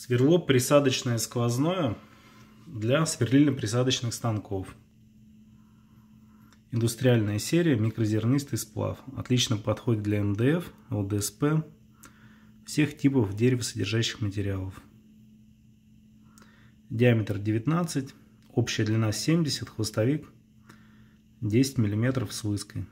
Сверло присадочное сквозное для сверлильно-присадочных станков. Индустриальная серия микрозернистый сплав. Отлично подходит для МДФ, ЛДСП, всех типов деревосодержащих материалов. Диаметр 19, общая длина 70, хвостовик 10 мм с выской.